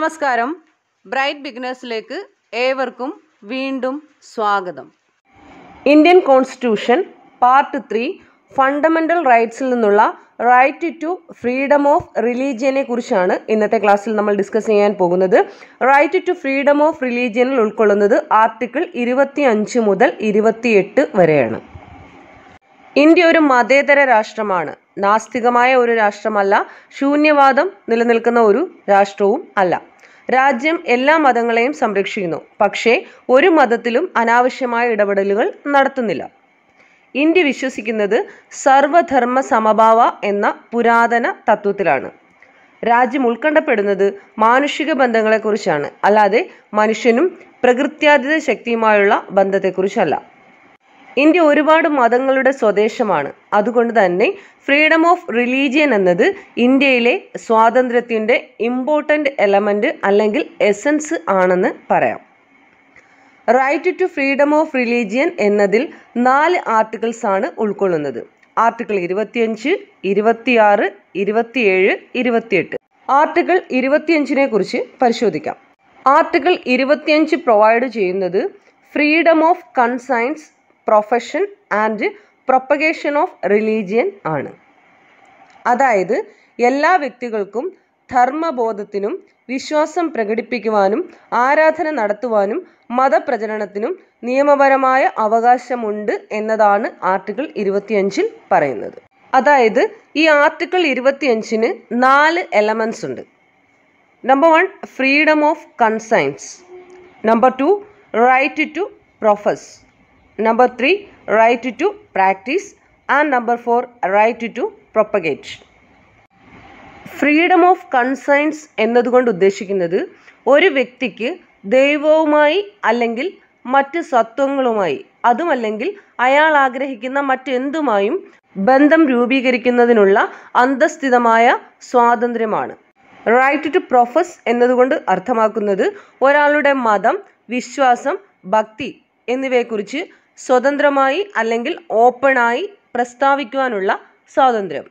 നമസ്കാരം ബ്രൈറ്റ് ബിഗ്നേഴ്സിലേക്ക് ഏവർക്കും വീണ്ടും സ്വാഗതം Indian constitution part three fundamental റൈറ്റ്സിൽ നിന്നുള്ള റൈറ്റ് ടു ഫ്രീഡം ഓഫ് റിലീജിയനെ കുറിച്ചാണ് ഇന്നത്തെ ക്ലാസ്സിൽ നമ്മൾ ഡിസ്കസ് ചെയ്യാൻ പോകുന്നത് റൈറ്റ് ടു ഫ്രീഡം ഓഫ് റിലീജിയനിൽ ഉൾക്കൊള്ളുന്നത് ആർട്ടിക്കിൾ ഇരുപത്തി അഞ്ച് മുതൽ ഇരുപത്തിയെട്ട് വരെയാണ് ഇന്ത്യ ഒരു മതേതര രാഷ്ട്രമാണ് നാസ്തികമായ ഒരു രാഷ്ട്രമല്ല ശൂന്യവാദം നിലനിൽക്കുന്ന ഒരു രാഷ്ട്രവും അല്ല രാജ്യം എല്ലാ മതങ്ങളെയും സംരക്ഷിക്കുന്നു പക്ഷേ ഒരു മതത്തിലും അനാവശ്യമായ ഇടപെടലുകൾ നടത്തുന്നില്ല ഇന്ത്യ വിശ്വസിക്കുന്നത് സർവധർമ്മ സമഭാവ എന്ന പുരാതന തത്വത്തിലാണ് രാജ്യം ഉൾക്കൊണ്ടപ്പെടുന്നത് മാനുഷിക ബന്ധങ്ങളെക്കുറിച്ചാണ് അല്ലാതെ മനുഷ്യനും പ്രകൃത്യാതീത ശക്തിയുമായുള്ള ബന്ധത്തെക്കുറിച്ചല്ല ഇന്ത്യ ഒരുപാട് മതങ്ങളുടെ സ്വദേശമാണ് അതുകൊണ്ട് തന്നെ ഫ്രീഡം ഓഫ് റിലീജിയൻ എന്നത് ഇന്ത്യയിലെ സ്വാതന്ത്ര്യത്തിൻ്റെ ഇമ്പോർട്ടൻ്റ് എലമെൻ്റ് അല്ലെങ്കിൽ എസൻസ് ആണെന്ന് പറയാം right to freedom of religion എന്നതിൽ നാല് ആർട്ടിക്കിൾസ് ആണ് ഉൾക്കൊള്ളുന്നത് ആർട്ടിക്കിൾ ഇരുപത്തിയഞ്ച് ഇരുപത്തിയാറ് ഇരുപത്തിയേഴ് ഇരുപത്തിയെട്ട് ആർട്ടിക്കിൾ ഇരുപത്തിയഞ്ചിനെ കുറിച്ച് പരിശോധിക്കാം ആർട്ടിക്കിൾ ഇരുപത്തിയഞ്ച് പ്രൊവൈഡ് ചെയ്യുന്നത് freedom of conscience profession and propagation of religion ആണ് അതായത് എല്ലാ വ്യക്തികൾക്കും ധർമ്മബോധത്തിനും വിശ്വാസം പ്രകടിപ്പിക്കുവാനും ആരാധന നടത്തുവാനും മതപ്രചരണത്തിനും നിയമപരമായ അവകാശമുണ്ട് എന്നതാണ് ആർട്ടിക്കിൾ ഇരുപത്തിയഞ്ചിൽ പറയുന്നത് അതായത് ഈ ആർട്ടിക്കിൾ ഇരുപത്തിയഞ്ചിന് നാല് എലമെൻസ് ഉണ്ട് number one freedom of conscience number two right to profess number three right to practise and number four right to propagate freedom of conscience എന്നതുകൊണ്ട് ഉദ്ദേശിക്കുന്നത് ഒരു വ്യക്തിക്ക് ദൈവവുമായി അല്ലെങ്കിൽ മറ്റ് സത്വങ്ങളുമായി അതുമല്ലെങ്കിൽ അയാൾ ആഗ്രഹിക്കുന്ന മറ്റെന്തുമായും ബന്ധം രൂപീകരിക്കുന്നതിനുള്ള അന്തസ്ഥിതമായ സ്വാതന്ത്ര്യമാണ് റൈറ്റ് ടു പ്രൊഫസ് എന്നതുകൊണ്ട് അർത്ഥമാക്കുന്നത് ഒരാളുടെ മതം വിശ്വാസം ഭക്തി എന്നിവയെക്കുറിച്ച് സ്വതന്ത്രമായി അല്ലെങ്കിൽ ഓപ്പണായി പ്രസ്താവിക്കുവാനുള്ള സ്വാതന്ത്ര്യം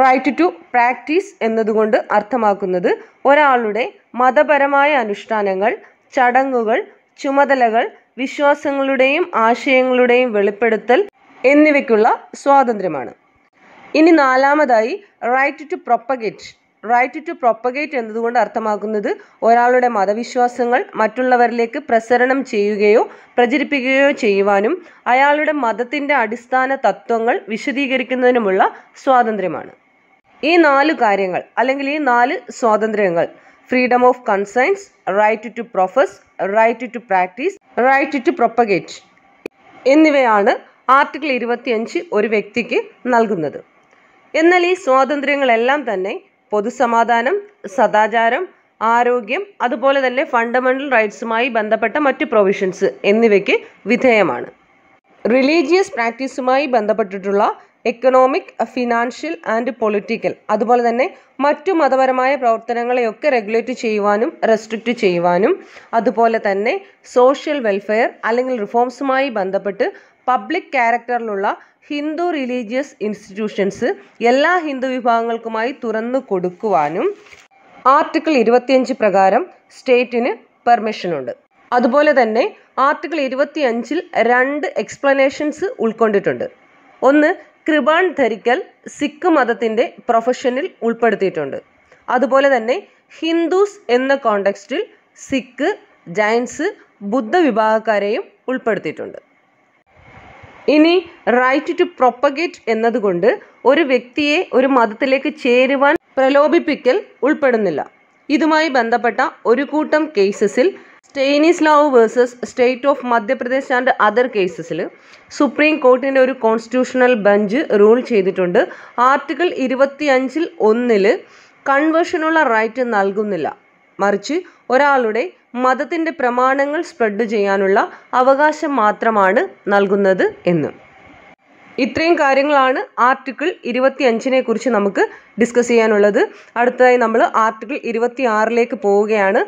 റൈറ്റ് ടു പ്രാക്ടീസ് എന്നതുകൊണ്ട് അർത്ഥമാക്കുന്നത് ഒരാളുടെ മതപരമായ അനുഷ്ഠാനങ്ങൾ ചടങ്ങുകൾ ചുമതലകൾ വിശ്വാസങ്ങളുടെയും ആശയങ്ങളുടെയും വെളിപ്പെടുത്തൽ എന്നിവയ്ക്കുള്ള സ്വാതന്ത്ര്യമാണ് ഇനി നാലാമതായി right to propagate right to propagate എന്നതുകൊണ്ട് അർത്ഥമാക്കുന്നത് ഒരാളുടെ മതവിശ്വാസങ്ങൾ മറ്റുള്ളവരിലേക്ക് പ്രസരണം ചെയ്യുകയോ പ്രചരിപ്പിക്കുകയോ ചെയ്യുവാനും അയാളുടെ മതത്തിൻ്റെ അടിസ്ഥാന തത്വങ്ങൾ വിശദീകരിക്കുന്നതിനുമുള്ള സ്വാതന്ത്ര്യമാണ് ഈ നാല് കാര്യങ്ങൾ അല്ലെങ്കിൽ ഈ നാല് സ്വാതന്ത്ര്യങ്ങൾ freedom of conscience right to profess right to practise right to propagate എന്നിവയാണ് ആർട്ടിക്കിൾ ഇരുപത്തിയഞ്ച് ഒരു വ്യക്തിക്ക് നൽകുന്നത് എന്നാൽ ഈ സ്വാതന്ത്ര്യങ്ങളെല്ലാം തന്നെ പൊതുസമാധാനം സദാചാരം ആരോഗ്യം അതുപോലെ തന്നെ ഫണ്ടമെന്റൽ റൈറ്റ്സുമായി ബന്ധപ്പെട്ട മറ്റു പ്രൊവിഷൻസ് എന്നിവയ്ക്ക് വിധേയമാണ് റിലീജിയസ് പ്രാക്ടീസുമായി ബന്ധപ്പെട്ടിട്ടുള്ള എക്കണോമിക് ഫിനാൻഷ്യൽ ആൻഡ് പൊളിറ്റിക്കൽ അതുപോലെ തന്നെ മറ്റു മതപരമായ പ്രവർത്തനങ്ങളെയൊക്കെ റെഗുലേറ്റ് ചെയ്യുവാനും റെസ്ട്രിക്റ്റ് ചെയ്യുവാനും അതുപോലെ തന്നെ സോഷ്യൽ വെൽഫെയർ അല്ലെങ്കിൽ റിഫോംസുമായി ബന്ധപ്പെട്ട് പബ്ലിക് ക്യാരക്ടറിലുള്ള ഹിന്ദു റിലീജിയസ് ഇൻസ്റ്റിറ്റ്യൂഷൻസ് എല്ലാ ഹിന്ദു വിഭാഗങ്ങൾക്കുമായി തുറന്നു കൊടുക്കുവാനും ആർട്ടിക്കിൾ ഇരുപത്തിയഞ്ച് പ്രകാരം സ്റ്റേറ്റിന് പെർമിഷനുണ്ട് അതുപോലെ തന്നെ ആർട്ടിക്കിൾ അഞ്ചിൽ രണ്ട് എക്സ്പ്ലനേഷൻസ് ഉൾക്കൊണ്ടിട്ടുണ്ട് ഒന്ന് കൃപാൺ ധരിക്കൽ സിഖ് മതത്തിൻ്റെ പ്രൊഫഷനിൽ ഉൾപ്പെടുത്തിയിട്ടുണ്ട് അതുപോലെ തന്നെ ഹിന്ദുസ് എന്ന കോണ്ടെക്സ്റ്റിൽ സിഖ് ജൈൻസ് ബുദ്ധ വിഭാഗക്കാരെയും ഉൾപ്പെടുത്തിയിട്ടുണ്ട് ഇനി റൈറ്റ് ടു പ്രൊപ്പഗേറ്റ് എന്നതുകൊണ്ട് ഒരു വ്യക്തിയെ ഒരു മതത്തിലേക്ക് ചേരുവാൻ പ്രലോഭിപ്പിക്കൽ ഉൾപ്പെടുന്നില്ല ഇതുമായി ബന്ധപ്പെട്ട ഒരു കൂട്ടം കേസസിൽ Stanislaus versus state of Madhya Pradesh and other കേസസിൽ സുപ്രീം കോർട്ടിൻ്റെ ഒരു കോൺസ്റ്റിറ്റ്യൂഷണൽ ബെഞ്ച് റൂൾ ചെയ്തിട്ടുണ്ട് ആർട്ടിക്കിൾ ഇരുപത്തിയഞ്ചിൽ ഒന്നിൽ കൺവേർഷനുള്ള റൈറ്റ് നൽകുന്നില്ല മറിച്ച് ഒരാളുടെ മതത്തിൻ്റെ പ്രമാണങ്ങൾ സ്പ്രെഡ് ചെയ്യാനുള്ള അവകാശം മാത്രമാണ് നൽകുന്നത് എന്ന് ഇത്രയും കാര്യങ്ങളാണ് ആർട്ടിക്കിൾ ഇരുപത്തി അഞ്ചിനെ കുറിച്ച് നമുക്ക് ഡിസ്കസ് ചെയ്യാനുള്ളത് അടുത്തതായി നമ്മൾ ആർട്ടിക്കിൾ ഇരുപത്തി ആറിലേക്ക് പോവുകയാണ്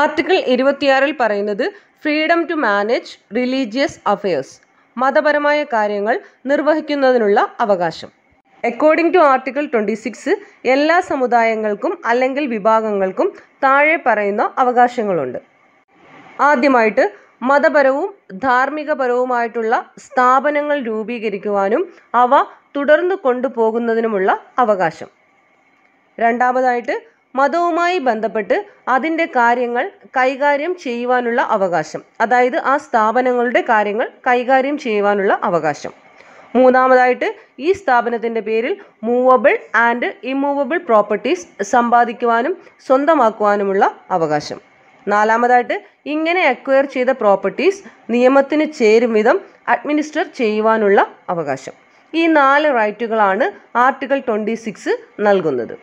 ആർട്ടിക്കിൾ ഇരുപത്തിയാറിൽ പറയുന്നത് freedom to manage religious affairs മതപരമായ കാര്യങ്ങൾ നിർവഹിക്കുന്നതിനുള്ള അവകാശം according to article twenty six എല്ലാ സമുദായങ്ങൾക്കും അല്ലെങ്കിൽ വിഭാഗങ്ങൾക്കും താഴെ പറയുന്ന അവകാശങ്ങളുണ്ട് ആദ്യമായിട്ട് മതപരവും ധാർമ്മികപരവുമായിട്ടുള്ള സ്ഥാപനങ്ങൾ രൂപീകരിക്കുവാനും അവ തുടർന്ന് കൊണ്ടുപോകുന്നതിനുമുള്ള അവകാശം രണ്ടാമതായിട്ട് മതവുമായി ബന്ധപ്പെട്ട് അതിൻ്റെ കാര്യങ്ങൾ കൈകാര്യം ചെയ്യുവാനുള്ള അവകാശം അതായത് ആ സ്ഥാപനങ്ങളുടെ കാര്യങ്ങൾ കൈകാര്യം ചെയ്യുവാനുള്ള അവകാശം മൂന്നാമതായിട്ട് ഈ സ്ഥാപനത്തിൻ്റെ പേരിൽ മൂവബിൾ ആൻഡ് ഇമ്മൂവബിൾ പ്രോപ്പർട്ടീസ് സമ്പാദിക്കുവാനും സ്വന്തമാക്കുവാനുമുള്ള അവകാശം നാലാമതായിട്ട് ഇങ്ങനെ അക്വയർ ചെയ്ത പ്രോപ്പർട്ടീസ് നിയമത്തിന് ചേരും വിധം അഡ്മിനിസ്റ്റർ ചെയ്യുവാനുള്ള അവകാശം ഈ നാല് റൈറ്റുകളാണ് ആർട്ടിക്കിൾ ട്വൻറ്റി സിക്സ് നൽകുന്നത്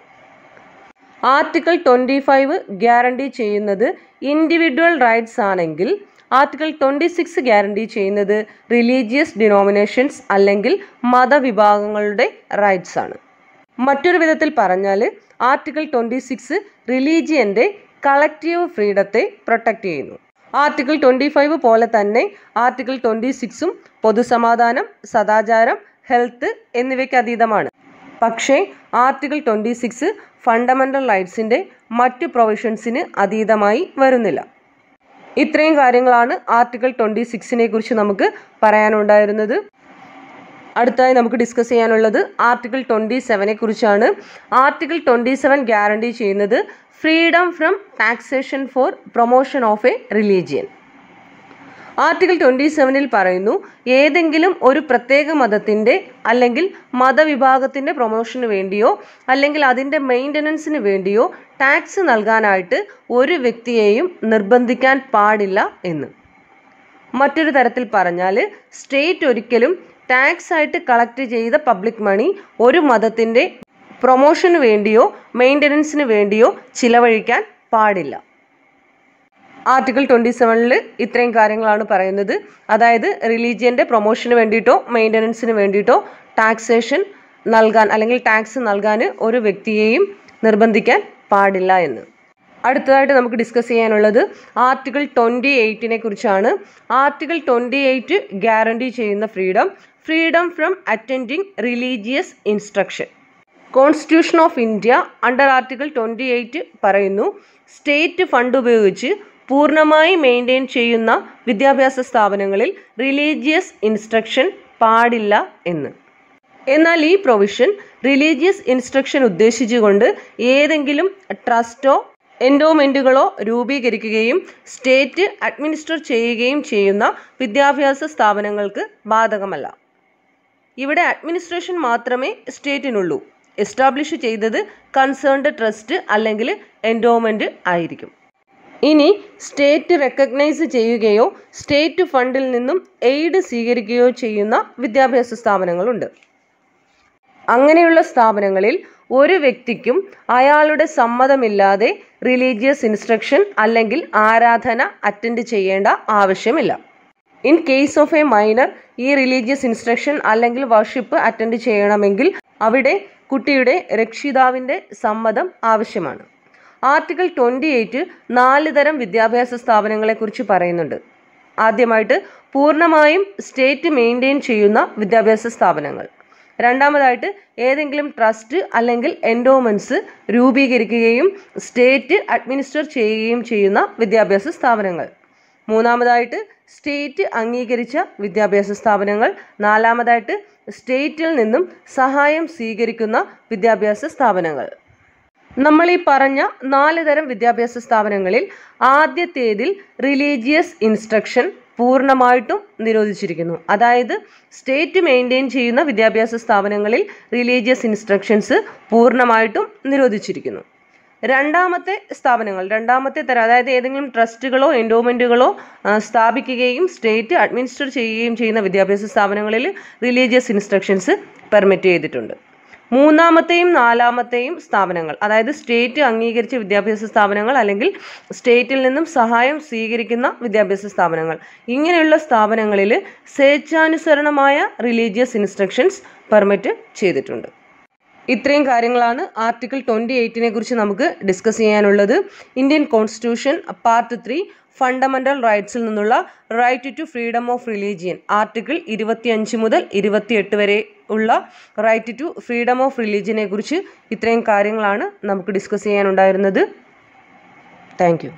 ആർട്ടിക്കിൾ ട്വൻറ്റി ഫൈവ് ഗ്യാരണ്ടി ചെയ്യുന്നത് ഇൻഡിവിജ്വൽ റൈറ്റ്സ് ആണെങ്കിൽ ആർട്ടിക്കിൾ ട്വൻറ്റി സിക്സ് ഗ്യാരണ്ടി ചെയ്യുന്നത് റിലീജിയസ് ഡിനോമിനേഷൻസ് അല്ലെങ്കിൽ മതവിഭാഗങ്ങളുടെ റൈറ്റ്സ് ആണ് മറ്റൊരു വിധത്തിൽ പറഞ്ഞാൽ ആർട്ടിക്കിൾ ട്വൻറ്റി സിക്സ് റിലീജിയൻ്റെ കളക്റ്റീവ് ഫ്രീഡത്തെ പ്രൊട്ടക്റ്റ് ചെയ്യുന്നു ആർട്ടിക്കിൾ ട്വൻറ്റി ഫൈവ് പോലെ തന്നെ ആർട്ടിക്കിൾ ട്വൻറ്റി സിക്സും പൊതുസമാധാനം സദാചാരം ഹെൽത്ത് എന്നിവയ്ക്ക് അതീതമാണ് പക്ഷേ ആർട്ടിക്കിൾ ട്വൻറ്റി സിക്സ് ഫണ്ടമെൻ്റൽ റൈറ്റ്സിൻ്റെ മറ്റ് പ്രൊവിഷൻസിന് അതീതമായി വരുന്നില്ല ഇത്രയും കാര്യങ്ങളാണ് ആർട്ടിക്കിൾ ട്വൻറ്റി സിക്സിനെ കുറിച്ച് നമുക്ക് പറയാനുണ്ടായിരുന്നത് അടുത്തായി നമുക്ക് ഡിസ്കസ് ചെയ്യാനുള്ളത് ആർട്ടിക്കിൾ ട്വൻറ്റി സെവനെ കുറിച്ചാണ് ആർട്ടിക്കിൾ ട്വൻറ്റി സെവൻ ഗ്യാരണ്ടി ചെയ്യുന്നത് freedom from taxation for promotion of a religion article twenty സെവനിൽ പറയുന്നു ഏതെങ്കിലും ഒരു പ്രത്യേക മതത്തിൻ്റെ അല്ലെങ്കിൽ മതവിഭാഗത്തിൻ്റെ പ്രൊമോഷന് വേണ്ടിയോ അല്ലെങ്കിൽ അതിൻ്റെ മെയിൻ്റനൻസിന് വേണ്ടിയോ ടാക്സ് നൽകാനായിട്ട് ഒരു വ്യക്തിയെയും നിർബന്ധിക്കാൻ പാടില്ല എന്ന് മറ്റൊരു തരത്തിൽ പറഞ്ഞാൽ സ്റ്റേറ്റ് ഒരിക്കലും ടാക്സ് ആയിട്ട് കളക്ട് ചെയ്ത പബ്ലിക് മണി ഒരു മതത്തിൻ്റെ പ്രൊമോഷന് വേണ്ടിയോ മെയിൻ്റനൻസിന് വേണ്ടിയോ ചിലവഴിക്കാൻ പാടില്ല ആർട്ടിക്കിൾ ട്വൻറ്റി സെവനിൽ ഇത്രയും കാര്യങ്ങളാണ് പറയുന്നത് അതായത് റിലീജിയൻ്റെ പ്രൊമോഷന് വേണ്ടിയിട്ടോ മെയിൻ്റനൻസിന് വേണ്ടിയിട്ടോ ടാക്സേഷൻ നൽകാൻ അല്ലെങ്കിൽ ടാക്സ് നൽകാൻ ഒരു വ്യക്തിയെയും നിർബന്ധിക്കാൻ പാടില്ല എന്ന് അടുത്തതായിട്ട് നമുക്ക് ഡിസ്കസ് ചെയ്യാനുള്ളത് ആർട്ടിക്കിൾ ട്വൻറ്റി എയ്റ്റിനെ കുറിച്ചാണ് ആർട്ടിക്കിൾ ട്വൻറ്റി എയ്റ്റ് ഗ്യാരണ്ടി ചെയ്യുന്ന freedom freedom from attending religious instruction constitution of India under article twenty eight പറയുന്നു സ്റ്റേറ്റ് ഫണ്ട് ഉപയോഗിച്ച് പൂർണ്ണമായി മെയിൻറ്റെയിൻ ചെയ്യുന്ന വിദ്യാഭ്യാസ സ്ഥാപനങ്ങളിൽ റിലീജിയസ് ഇൻസ്ട്രക്ഷൻ പാടില്ല എന്ന് എന്നാൽ ഈ പ്രൊവിഷൻ റിലീജിയസ് ഇൻസ്ട്രക്ഷൻ ഉദ്ദേശിച്ചുകൊണ്ട് ഏതെങ്കിലും ട്രസ്റ്റോ എൻഡോമെൻറ്റുകളോ രൂപീകരിക്കുകയും സ്റ്റേറ്റ് അഡ്മിനിസ്റ്റർ ചെയ്യുകയും ചെയ്യുന്ന വിദ്യാഭ്യാസ സ്ഥാപനങ്ങൾക്ക് ബാധകമല്ല ഇവിടെ അഡ്മിനിസ്ട്രേഷൻ മാത്രമേ സ്റ്റേറ്റിനുള്ളൂ എസ്റ്റാബ്ലിഷ് ചെയ്തത് കൺസേൺഡ് ട്രസ്റ്റ് അല്ലെങ്കിൽ എൻഡോമെൻറ്റ് ആയിരിക്കും ഇനി സ്റ്റേറ്റ് റെക്കഗ്നൈസ് ചെയ്യുകയോ സ്റ്റേറ്റ് ഫണ്ടിൽ നിന്നും എയ്ഡ് സ്വീകരിക്കുകയോ ചെയ്യുന്ന വിദ്യാഭ്യാസ സ്ഥാപനങ്ങളുണ്ട് അങ്ങനെയുള്ള സ്ഥാപനങ്ങളിൽ ഒരു വ്യക്തിക്കും അയാളുടെ സമ്മതമില്ലാതെ റിലീജിയസ് ഇൻസ്ട്രക്ഷൻ അല്ലെങ്കിൽ ആരാധന അറ്റൻഡ് ചെയ്യേണ്ട ആവശ്യമില്ല in case of a minor ഈ റിലീജിയസ് ഇൻസ്ട്രക്ഷൻ അല്ലെങ്കിൽ വർഷിപ്പ് അറ്റൻഡ് ചെയ്യണമെങ്കിൽ അവിടെ കുട്ടിയുടെ രക്ഷിതാവിൻ്റെ സമ്മതം ആവശ്യമാണ് ആർട്ടിക്കിൾ ട്വൻറ്റി എയ്റ്റ് നാല് തരം വിദ്യാഭ്യാസ സ്ഥാപനങ്ങളെക്കുറിച്ച് പറയുന്നുണ്ട് ആദ്യമായിട്ട് പൂർണ്ണമായും സ്റ്റേറ്റ് മെയിൻറ്റെയിൻ ചെയ്യുന്ന വിദ്യാഭ്യാസ സ്ഥാപനങ്ങൾ രണ്ടാമതായിട്ട് ഏതെങ്കിലും ട്രസ്റ്റ് അല്ലെങ്കിൽ എൻഡോമെൻസ് രൂപീകരിക്കുകയും സ്റ്റേറ്റ് അഡ്മിനിസ്റ്റർ ചെയ്യുകയും ചെയ്യുന്ന വിദ്യാഭ്യാസ സ്ഥാപനങ്ങൾ മൂന്നാമതായിട്ട് സ്റ്റേറ്റ് അംഗീകരിച്ച വിദ്യാഭ്യാസ സ്ഥാപനങ്ങൾ നാലാമതായിട്ട് സ്റ്റേറ്റിൽ നിന്നും സഹായം സ്വീകരിക്കുന്ന വിദ്യാഭ്യാസ സ്ഥാപനങ്ങൾ നമ്മൾ ഈ പറഞ്ഞ നാല് തരം വിദ്യാഭ്യാസ സ്ഥാപനങ്ങളിൽ ആദ്യത്തേതിൽ റിലീജിയസ് ഇൻസ്ട്രക്ഷൻ പൂർണ്ണമായിട്ടും നിരോധിച്ചിരിക്കുന്നു അതായത് സ്റ്റേറ്റ് മെയിൻറ്റെയിൻ ചെയ്യുന്ന വിദ്യാഭ്യാസ സ്ഥാപനങ്ങളിൽ റിലീജിയസ് ഇൻസ്ട്രക്ഷൻസ് പൂർണ്ണമായിട്ടും നിരോധിച്ചിരിക്കുന്നു രണ്ടാമത്തെ സ്ഥാപനങ്ങൾ രണ്ടാമത്തെ തരം അതായത് ഏതെങ്കിലും ട്രസ്റ്റുകളോ എൻഡോമെൻറ്റുകളോ സ്ഥാപിക്കുകയും സ്റ്റേറ്റ് അഡ്മിനിസ്റ്റർ ചെയ്യുകയും ചെയ്യുന്ന വിദ്യാഭ്യാസ സ്ഥാപനങ്ങളിൽ റിലീജിയസ് ഇൻസ്ട്രക്ഷൻസ് പെർമിറ്റ് ചെയ്തിട്ടുണ്ട് മൂന്നാമത്തെയും നാലാമത്തെയും സ്ഥാപനങ്ങൾ അതായത് സ്റ്റേറ്റ് അംഗീകരിച്ച വിദ്യാഭ്യാസ സ്ഥാപനങ്ങൾ അല്ലെങ്കിൽ സ്റ്റേറ്റിൽ നിന്നും സഹായം സ്വീകരിക്കുന്ന വിദ്യാഭ്യാസ സ്ഥാപനങ്ങൾ ഇങ്ങനെയുള്ള സ്ഥാപനങ്ങളിൽ സ്വേച്ഛാനുസരണമായ റിലീജിയസ് ഇൻസ്ട്രക്ഷൻസ് പെർമിറ്റ് ചെയ്തിട്ടുണ്ട് ഇത്രയും കാര്യങ്ങളാണ് ആർട്ടിക്കിൾ ട്വൻറ്റി എയ്റ്റിനെ കുറിച്ച് നമുക്ക് ഡിസ്കസ് ചെയ്യാനുള്ളത് Indian constitution part three fundamental റൈറ്റ്സിൽ നിന്നുള്ള right to freedom of religion article ഇരുപത്തിയഞ്ച് മുതൽ ഇരുപത്തിയെട്ട് വരെ ഉള്ള റൈറ്റ് ടു ഫ്രീഡം ഓഫ് റിലീജിയനെ കുറിച്ച് ഇത്രയും കാര്യങ്ങളാണ് നമുക്ക് ഡിസ്കസ് ചെയ്യാനുണ്ടായിരുന്നത് താങ്ക്